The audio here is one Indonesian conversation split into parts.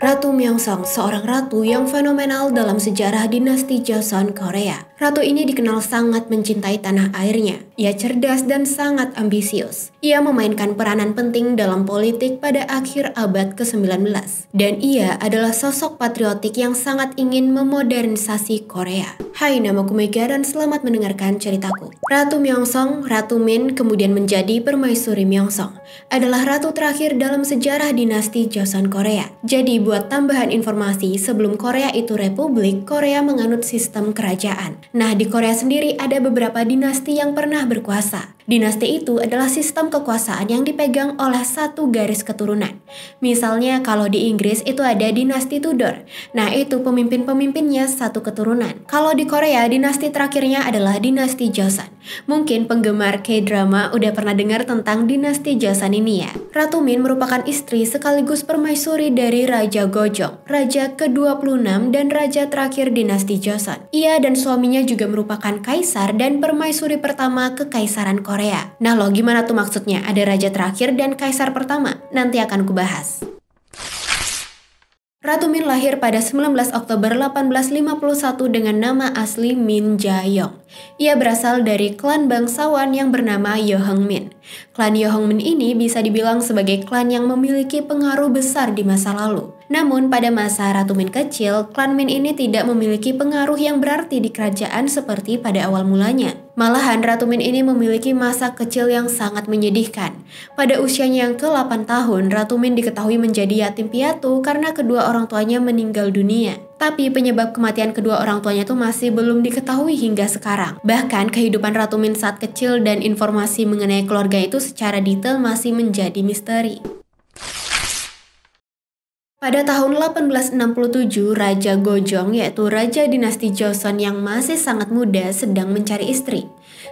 Ratu Myeongsong seorang ratu yang fenomenal dalam sejarah dinasti Joseon Korea. Ratu ini dikenal sangat mencintai tanah airnya. Ia cerdas dan sangat ambisius. Ia memainkan peranan penting dalam politik pada akhir abad ke-19. Dan ia adalah sosok patriotik yang sangat ingin memodernisasi Korea. Hai, namaku Mega dan selamat mendengarkan ceritaku. Ratu Myeongsong, Ratu Min, kemudian menjadi Permaisuri Myeongsong, adalah ratu terakhir dalam sejarah dinasti Joseon Korea. Jadi buat tambahan informasi, sebelum Korea itu republik, Korea menganut sistem kerajaan. Nah, di Korea sendiri ada beberapa dinasti yang pernah berkuasa. Dinasti itu adalah sistem kekuasaan yang dipegang oleh satu garis keturunan. Misalnya kalau di Inggris itu ada dinasti Tudor. Nah, itu pemimpin-pemimpinnya satu keturunan. Kalau di Korea, dinasti terakhirnya adalah dinasti Joseon. Mungkin penggemar K-drama udah pernah dengar tentang dinasti Joseon ini ya. Ratu Min merupakan istri sekaligus permaisuri dari Raja Gojong, raja ke-26 dan raja terakhir dinasti Joseon. Ia dan suaminya juga merupakan kaisar dan permaisuri pertama kekaisaran Korea. Korea. Nah lo gimana tuh maksudnya ada raja terakhir dan kaisar pertama? Nanti akan kubahas. Ratu Min lahir pada 19 Oktober 1851 dengan nama asli Min Jayong. Ia berasal dari klan bangsawan yang bernama Min. Klan Min ini bisa dibilang sebagai klan yang memiliki pengaruh besar di masa lalu. Namun pada masa Ratu Min kecil, klan Min ini tidak memiliki pengaruh yang berarti di kerajaan seperti pada awal mulanya. Malahan Ratu Min ini memiliki masa kecil yang sangat menyedihkan. Pada usianya yang ke-8 tahun, Ratu Min diketahui menjadi yatim piatu karena kedua orang tuanya meninggal dunia. Tapi penyebab kematian kedua orang tuanya itu masih belum diketahui hingga sekarang. Bahkan kehidupan Ratu Min saat kecil dan informasi mengenai keluarga itu secara detail masih menjadi misteri. Pada tahun 1867, Raja Gojong yaitu Raja Dinasti Joseon yang masih sangat muda sedang mencari istri.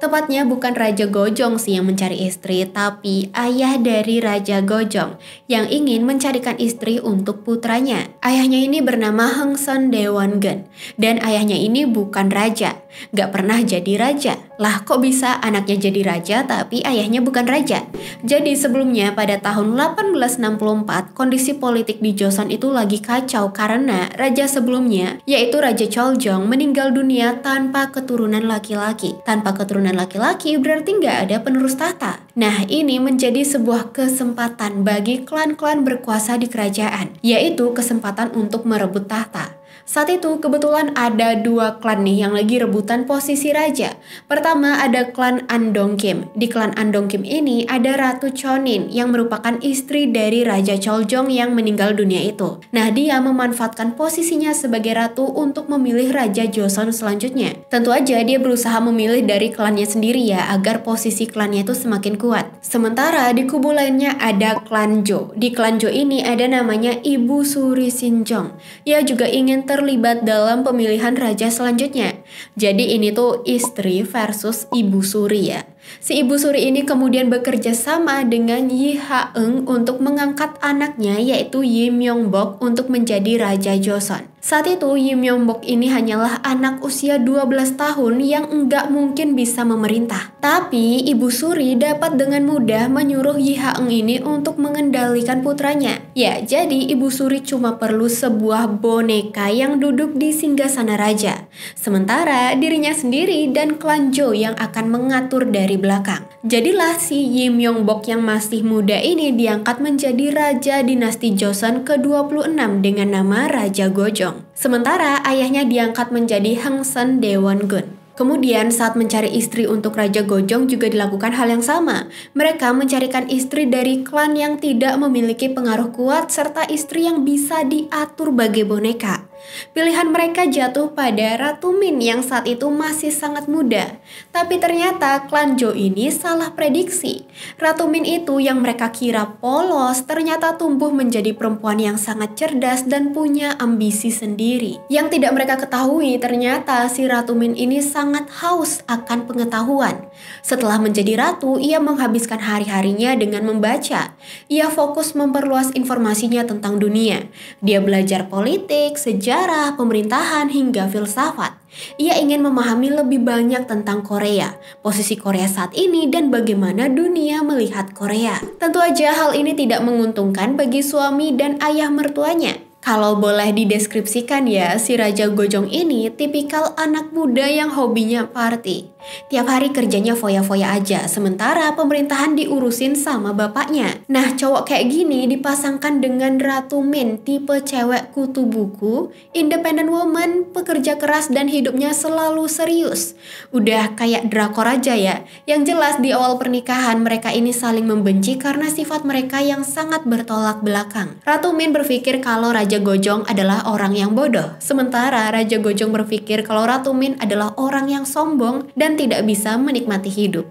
Tepatnya bukan Raja Gojong sih yang mencari istri, tapi ayah dari Raja Gojong yang ingin mencarikan istri untuk putranya. Ayahnya ini bernama Heng Son Gen, dan ayahnya ini bukan raja, gak pernah jadi raja. Lah kok bisa anaknya jadi raja tapi ayahnya bukan raja? Jadi sebelumnya pada tahun 1864 kondisi politik di Joseon itu lagi kacau karena raja sebelumnya yaitu Raja Choljong meninggal dunia tanpa keturunan laki-laki. Tanpa keturunan laki-laki berarti nggak ada penerus tahta. Nah ini menjadi sebuah kesempatan bagi klan-klan berkuasa di kerajaan yaitu kesempatan untuk merebut tahta. Saat itu kebetulan ada dua klan nih yang lagi rebutan posisi raja. Pertama ada klan Andong Kim. Di klan Andong Kim ini ada Ratu Chonin yang merupakan istri dari Raja Choljong yang meninggal dunia itu. Nah dia memanfaatkan posisinya sebagai ratu untuk memilih Raja Joseon selanjutnya. Tentu aja dia berusaha memilih dari klannya sendiri ya agar posisi klannya itu semakin kuat. Sementara di kubu lainnya ada klan Jo. Di klan Jo ini ada namanya Ibu Suri Sinjong. Ia juga ingin terlibat dalam pemilihan raja selanjutnya. Jadi ini tuh istri versus ibu suri ya. Si ibu suri ini kemudian bekerja sama dengan Yi Ha Eng untuk mengangkat anaknya yaitu Yi Myung Bok untuk menjadi raja Joseon. Saat itu, Yim Yong ini hanyalah anak usia 12 tahun yang enggak mungkin bisa memerintah. Tapi, Ibu Suri dapat dengan mudah menyuruh Yi Haeng ini untuk mengendalikan putranya. Ya, jadi Ibu Suri cuma perlu sebuah boneka yang duduk di singgasana raja. Sementara dirinya sendiri dan klan Jo yang akan mengatur dari belakang. Jadilah si Yim Yong yang masih muda ini diangkat menjadi raja dinasti Joseon ke-26 dengan nama Raja Gojong. Yong. Sementara ayahnya diangkat menjadi Heng Sen Dewan Gun. Kemudian saat mencari istri untuk Raja Gojong juga dilakukan hal yang sama. Mereka mencarikan istri dari klan yang tidak memiliki pengaruh kuat serta istri yang bisa diatur bagai boneka. Pilihan mereka jatuh pada Ratu Min yang saat itu masih sangat muda. Tapi ternyata klan Jo ini salah prediksi. Ratu Min itu yang mereka kira polos ternyata tumbuh menjadi perempuan yang sangat cerdas dan punya ambisi sendiri. Yang tidak mereka ketahui ternyata si Ratu Min ini sangat haus akan pengetahuan. Setelah menjadi ratu, ia menghabiskan hari-harinya dengan membaca. Ia fokus memperluas informasinya tentang dunia. Dia belajar politik, sejarah, sejarah, pemerintahan, hingga filsafat. Ia ingin memahami lebih banyak tentang Korea, posisi Korea saat ini, dan bagaimana dunia melihat Korea. Tentu aja hal ini tidak menguntungkan bagi suami dan ayah mertuanya. Kalau boleh dideskripsikan ya, si Raja Gojong ini tipikal anak muda yang hobinya party. Tiap hari kerjanya foya-foya aja, sementara pemerintahan diurusin sama bapaknya. Nah, cowok kayak gini dipasangkan dengan Ratu Min, tipe cewek kutu buku, independent woman, pekerja keras dan hidupnya selalu serius. Udah kayak drakor aja ya. Yang jelas di awal pernikahan mereka ini saling membenci karena sifat mereka yang sangat bertolak belakang. Ratu Min berpikir kalau Raja Gojong adalah orang yang bodoh, sementara Raja Gojong berpikir kalau Ratu Min adalah orang yang sombong dan dan tidak bisa menikmati hidup.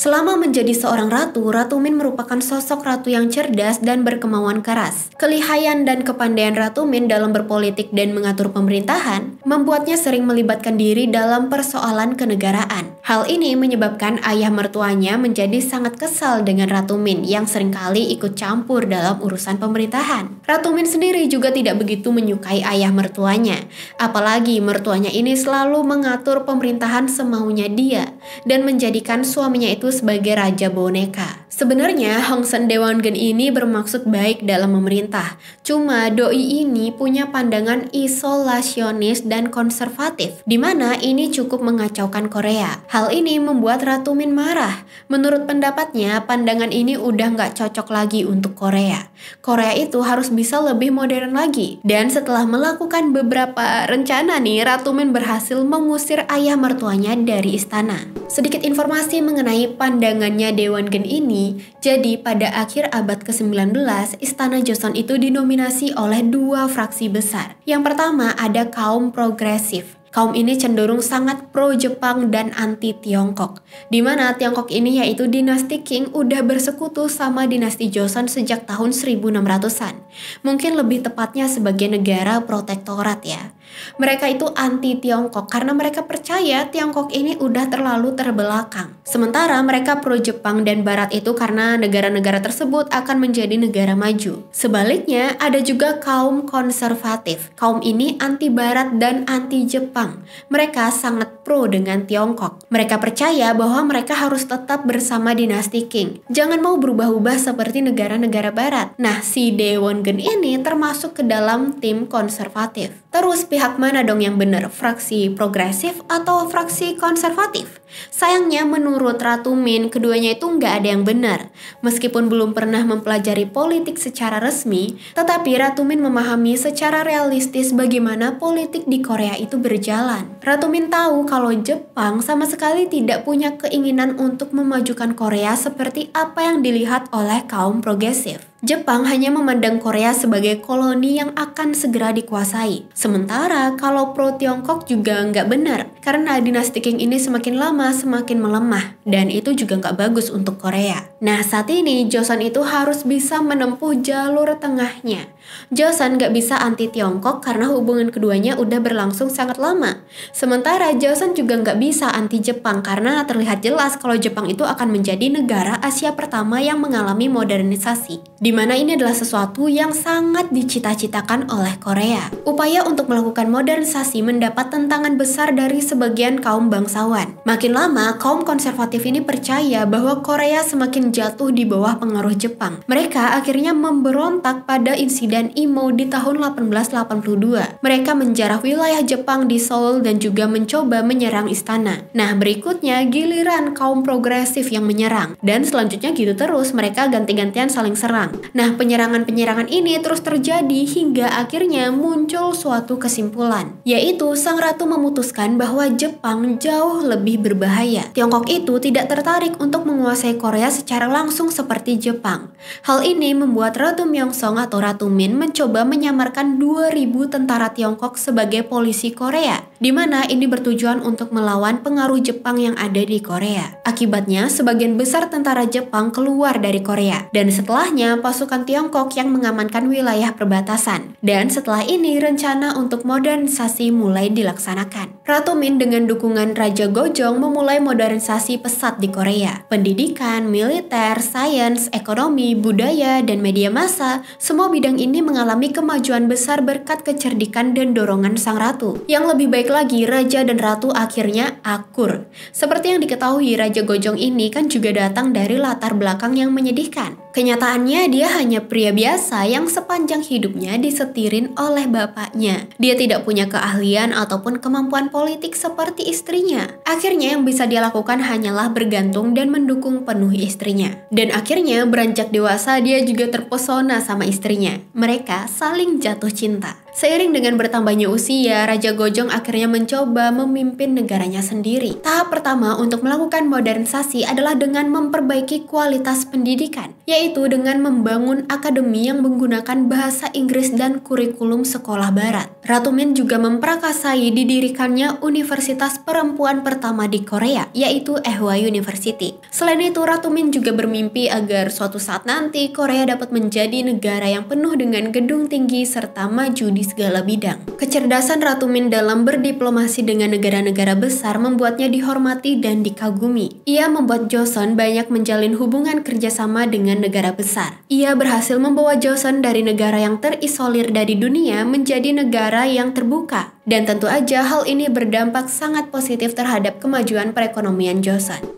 Selama menjadi seorang ratu, Ratu Min merupakan sosok ratu yang cerdas dan berkemauan keras. Kelihayan dan kepandaian Ratu Min dalam berpolitik dan mengatur pemerintahan membuatnya sering melibatkan diri dalam persoalan kenegaraan. Hal ini menyebabkan ayah mertuanya menjadi sangat kesal dengan Ratu Min yang seringkali ikut campur dalam urusan pemerintahan. Ratu Min sendiri juga tidak begitu menyukai ayah mertuanya, apalagi mertuanya ini selalu mengatur pemerintahan semaunya dia dan menjadikan suaminya itu sebagai raja boneka. Sebenarnya Hong Sen Dewangen ini bermaksud baik dalam memerintah. Cuma doi ini punya pandangan isolasionis dan konservatif, di mana ini cukup mengacaukan Korea. Hal ini membuat Ratu Min marah. Menurut pendapatnya, pandangan ini udah nggak cocok lagi untuk Korea. Korea itu harus bisa lebih modern lagi. Dan setelah melakukan beberapa rencana nih, Ratu Min berhasil mengusir ayah mertuanya dari istana. Sedikit informasi mengenai pandangannya Dewan Gen ini, jadi pada akhir abad ke-19, Istana Joseon itu dinominasi oleh dua fraksi besar. Yang pertama ada kaum progresif Kaum ini cenderung sangat pro Jepang dan anti Tiongkok, di mana Tiongkok ini yaitu dinasti Qing udah bersekutu sama dinasti Joseon sejak tahun 1600-an. Mungkin lebih tepatnya sebagai negara protektorat ya. Mereka itu anti Tiongkok karena mereka percaya Tiongkok ini udah terlalu terbelakang. Sementara mereka pro Jepang dan Barat itu karena negara-negara tersebut akan menjadi negara maju. Sebaliknya, ada juga kaum konservatif. Kaum ini anti Barat dan anti Jepang. Mereka sangat pro dengan Tiongkok. Mereka percaya bahwa mereka harus tetap bersama dinasti Qing. Jangan mau berubah-ubah seperti negara-negara Barat. Nah, si Dewan Gen ini termasuk ke dalam tim konservatif. Terus pihak mana dong yang benar, fraksi progresif atau fraksi konservatif? Sayangnya menurut Ratu Min, keduanya itu nggak ada yang benar. Meskipun belum pernah mempelajari politik secara resmi, tetapi Ratu Min memahami secara realistis bagaimana politik di Korea itu berjalan. Ratu Min tahu kalau Jepang sama sekali tidak punya keinginan untuk memajukan Korea seperti apa yang dilihat oleh kaum progresif. Jepang hanya memandang Korea sebagai koloni yang akan segera dikuasai. Sementara kalau pro Tiongkok juga nggak benar, karena dinasti King ini semakin lama lama semakin melemah dan itu juga nggak bagus untuk Korea. Nah saat ini Joseon itu harus bisa menempuh jalur tengahnya. Joseon nggak bisa anti Tiongkok karena hubungan keduanya udah berlangsung sangat lama. Sementara Joseon juga nggak bisa anti Jepang karena terlihat jelas kalau Jepang itu akan menjadi negara Asia pertama yang mengalami modernisasi. Dimana ini adalah sesuatu yang sangat dicita-citakan oleh Korea. Upaya untuk melakukan modernisasi mendapat tentangan besar dari sebagian kaum bangsawan. Makin Semakin lama, kaum konservatif ini percaya bahwa Korea semakin jatuh di bawah pengaruh Jepang. Mereka akhirnya memberontak pada insiden IMO di tahun 1882. Mereka menjarah wilayah Jepang di Seoul dan juga mencoba menyerang istana. Nah, berikutnya giliran kaum progresif yang menyerang. Dan selanjutnya gitu terus, mereka ganti-gantian saling serang. Nah, penyerangan-penyerangan ini terus terjadi hingga akhirnya muncul suatu kesimpulan, yaitu sang ratu memutuskan bahwa Jepang jauh lebih berbahaya berbahaya. Tiongkok itu tidak tertarik untuk menguasai Korea secara langsung seperti Jepang. Hal ini membuat Ratu Myeongsong atau Ratu Min mencoba menyamarkan 2000 tentara Tiongkok sebagai polisi Korea di mana ini bertujuan untuk melawan pengaruh Jepang yang ada di Korea. Akibatnya, sebagian besar tentara Jepang keluar dari Korea, dan setelahnya pasukan Tiongkok yang mengamankan wilayah perbatasan. Dan setelah ini, rencana untuk modernisasi mulai dilaksanakan. Ratu Min dengan dukungan Raja Gojong memulai modernisasi pesat di Korea. Pendidikan, militer, sains, ekonomi, budaya, dan media massa, semua bidang ini mengalami kemajuan besar berkat kecerdikan dan dorongan sang ratu. Yang lebih baik lagi raja dan ratu akhirnya akur. Seperti yang diketahui Raja Gojong ini kan juga datang dari latar belakang yang menyedihkan. Kenyataannya dia hanya pria biasa yang sepanjang hidupnya disetirin oleh bapaknya. Dia tidak punya keahlian ataupun kemampuan politik seperti istrinya. Akhirnya yang bisa dia lakukan hanyalah bergantung dan mendukung penuh istrinya. Dan akhirnya beranjak dewasa dia juga terpesona sama istrinya. Mereka saling jatuh cinta. Seiring dengan bertambahnya usia, Raja Gojong akhirnya mencoba memimpin negaranya sendiri. Tahap pertama untuk melakukan modernisasi adalah dengan memperbaiki kualitas pendidikan, yaitu dengan membangun akademi yang menggunakan bahasa Inggris dan kurikulum sekolah barat. Ratu Min juga memprakasai didirikannya Universitas Perempuan pertama di Korea, yaitu Ehwa University. Selain itu, Ratu Min juga bermimpi agar suatu saat nanti Korea dapat menjadi negara yang penuh dengan gedung tinggi serta maju di di segala bidang. Kecerdasan Ratu Min dalam berdiplomasi dengan negara-negara besar membuatnya dihormati dan dikagumi. Ia membuat Joseon banyak menjalin hubungan kerjasama dengan negara besar. Ia berhasil membawa Joseon dari negara yang terisolir dari dunia menjadi negara yang terbuka. Dan tentu aja hal ini berdampak sangat positif terhadap kemajuan perekonomian Joseon.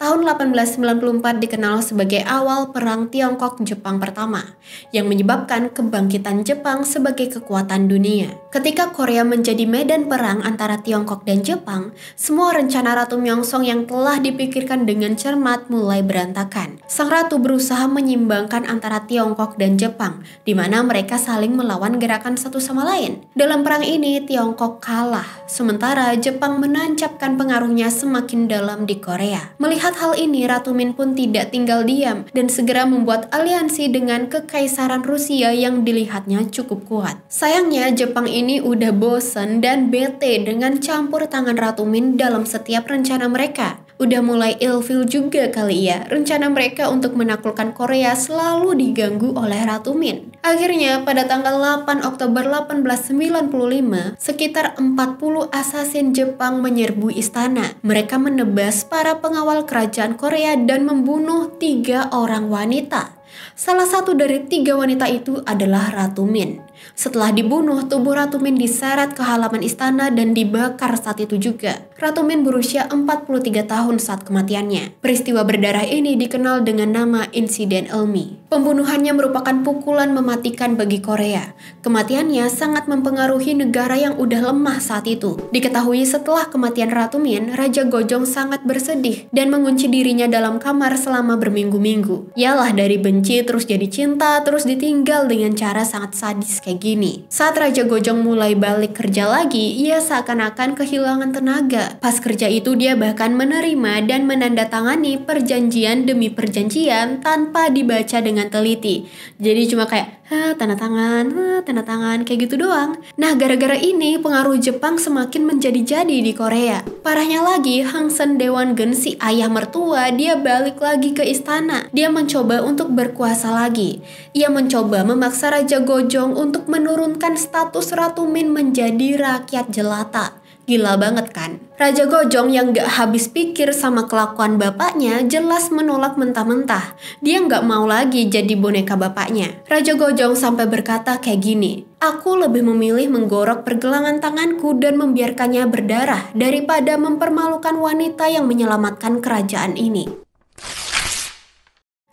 Tahun 1894 dikenal sebagai awal Perang Tiongkok-Jepang pertama, yang menyebabkan kebangkitan Jepang sebagai kekuatan dunia. Ketika Korea menjadi medan perang antara Tiongkok dan Jepang, semua rencana Ratu Myeongsong yang telah dipikirkan dengan cermat mulai berantakan. Sang ratu berusaha menyimbangkan antara Tiongkok dan Jepang, di mana mereka saling melawan gerakan satu sama lain. Dalam perang ini, Tiongkok kalah, sementara Jepang menancapkan pengaruhnya semakin dalam di Korea. Melihat Melihat hal ini, Ratu Min pun tidak tinggal diam dan segera membuat aliansi dengan Kekaisaran Rusia yang dilihatnya cukup kuat. Sayangnya, Jepang ini udah bosen dan bete dengan campur tangan Ratu Min dalam setiap rencana mereka udah mulai ilfil juga kali ya. Rencana mereka untuk menaklukkan Korea selalu diganggu oleh Ratu Min. Akhirnya, pada tanggal 8 Oktober 1895, sekitar 40 asasin Jepang menyerbu istana. Mereka menebas para pengawal kerajaan Korea dan membunuh tiga orang wanita. Salah satu dari tiga wanita itu adalah Ratu Min. Setelah dibunuh, tubuh Ratu Min diseret ke halaman istana dan dibakar saat itu juga. Ratu Min berusia 43 tahun saat kematiannya. Peristiwa berdarah ini dikenal dengan nama Insiden Elmi. Pembunuhannya merupakan pukulan mematikan bagi Korea. Kematiannya sangat mempengaruhi negara yang udah lemah saat itu. Diketahui setelah kematian Ratu Min, Raja Gojong sangat bersedih dan mengunci dirinya dalam kamar selama berminggu-minggu. Yalah dari benci terus jadi cinta, terus ditinggal dengan cara sangat sadis kayak kayak gini. Saat Raja Gojong mulai balik kerja lagi, ia seakan-akan kehilangan tenaga. Pas kerja itu dia bahkan menerima dan menandatangani perjanjian demi perjanjian tanpa dibaca dengan teliti. Jadi cuma kayak Eh, tanda tangan, ha, eh, tanda tangan, kayak gitu doang. Nah, gara-gara ini pengaruh Jepang semakin menjadi-jadi di Korea. Parahnya lagi, Hang Sen Dewan Gen si ayah mertua, dia balik lagi ke istana. Dia mencoba untuk berkuasa lagi. Ia mencoba memaksa Raja Gojong untuk menurunkan status Ratu Min menjadi rakyat jelata. Gila banget kan? Raja Gojong yang gak habis pikir sama kelakuan bapaknya jelas menolak mentah-mentah. Dia gak mau lagi jadi boneka bapaknya. Raja Gojong sampai berkata kayak gini, Aku lebih memilih menggorok pergelangan tanganku dan membiarkannya berdarah daripada mempermalukan wanita yang menyelamatkan kerajaan ini.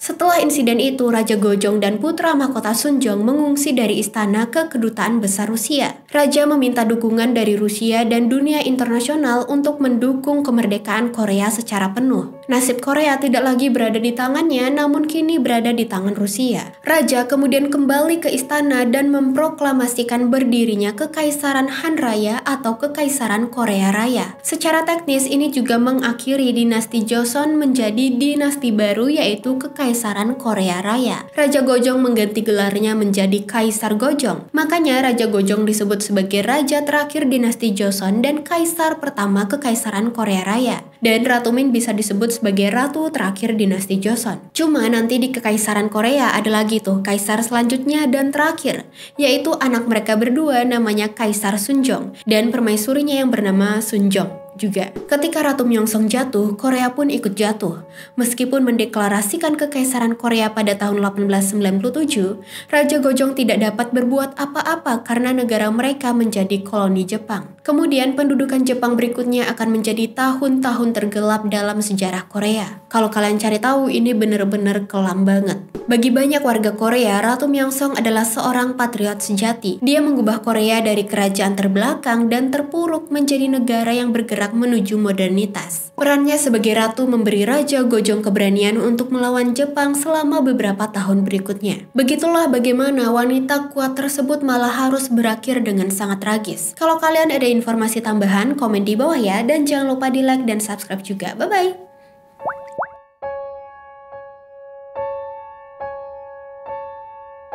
Setelah insiden itu, Raja Gojong dan putra mahkota Sunjong mengungsi dari istana ke kedutaan besar Rusia. Raja meminta dukungan dari Rusia dan dunia internasional untuk mendukung kemerdekaan Korea secara penuh. Nasib Korea tidak lagi berada di tangannya, namun kini berada di tangan Rusia. Raja kemudian kembali ke istana dan memproklamasikan berdirinya Kekaisaran Han Raya atau Kekaisaran Korea Raya. Secara teknis, ini juga mengakhiri dinasti Joseon menjadi dinasti baru yaitu Kekaisaran Korea Raya. Raja Gojong mengganti gelarnya menjadi Kaisar Gojong. Makanya Raja Gojong disebut sebagai raja terakhir dinasti Joseon dan kaisar pertama Kekaisaran Korea Raya dan Ratu Min bisa disebut sebagai ratu terakhir dinasti Joseon. Cuma nanti di kekaisaran Korea ada lagi tuh kaisar selanjutnya dan terakhir, yaitu anak mereka berdua namanya Kaisar Sunjong dan permaisurinya yang bernama Sunjong juga. Ketika Ratu Myongsong jatuh, Korea pun ikut jatuh. Meskipun mendeklarasikan kekaisaran Korea pada tahun 1897, Raja Gojong tidak dapat berbuat apa-apa karena negara mereka menjadi koloni Jepang. Kemudian pendudukan Jepang berikutnya akan menjadi tahun-tahun tergelap dalam sejarah Korea. Kalau kalian cari tahu, ini benar-benar kelam banget. Bagi banyak warga Korea, Ratu Myongsong adalah seorang patriot sejati. Dia mengubah Korea dari kerajaan terbelakang dan terpuruk menjadi negara yang bergerak bergerak menuju modernitas. Perannya sebagai ratu memberi Raja Gojong keberanian untuk melawan Jepang selama beberapa tahun berikutnya. Begitulah bagaimana wanita kuat tersebut malah harus berakhir dengan sangat tragis. Kalau kalian ada informasi tambahan, komen di bawah ya, dan jangan lupa di like dan subscribe juga. Bye-bye!